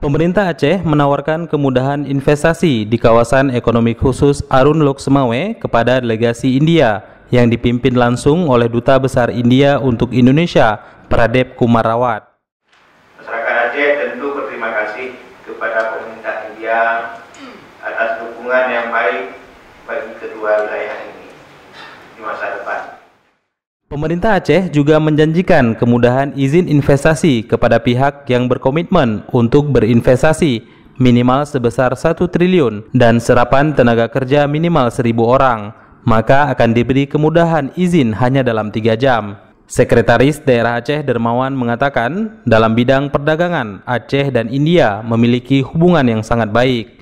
Pemerintah Aceh menawarkan kemudahan investasi di kawasan ekonomi khusus Arun Lok Semawe kepada delegasi India yang dipimpin langsung oleh Duta Besar India untuk Indonesia, Pradep Kumarawat. Masyarakat Aceh tentu berterima kasih kepada pemerintah India atas dukungan yang baik bagi kedua wilayah ini. Pemerintah Aceh juga menjanjikan kemudahan izin investasi kepada pihak yang berkomitmen untuk berinvestasi minimal sebesar 1 triliun dan serapan tenaga kerja minimal 1000 orang, maka akan diberi kemudahan izin hanya dalam tiga jam. Sekretaris Daerah Aceh Dermawan mengatakan, dalam bidang perdagangan, Aceh dan India memiliki hubungan yang sangat baik.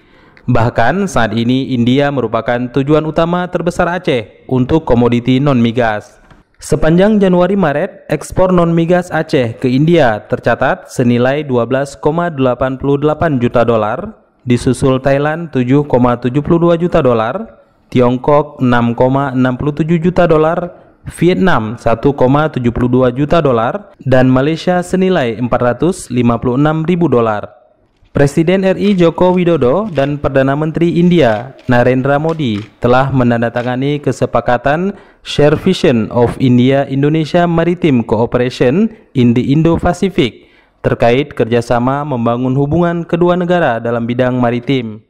Bahkan saat ini India merupakan tujuan utama terbesar Aceh untuk komoditi non-migas. Sepanjang Januari-Maret, ekspor non-migas Aceh ke India tercatat senilai 12,88 juta dolar, disusul Thailand 7,72 juta dolar, Tiongkok 6,67 juta dolar, Vietnam 1,72 juta dolar, dan Malaysia senilai 456 ribu dolar. Presiden RI Joko Widodo dan Perdana Menteri India Narendra Modi telah menandatangani kesepakatan Share Vision of India Indonesia Maritime Cooperation in the Indo-Pacific terkait kerjasama membangun hubungan kedua negara dalam bidang maritim.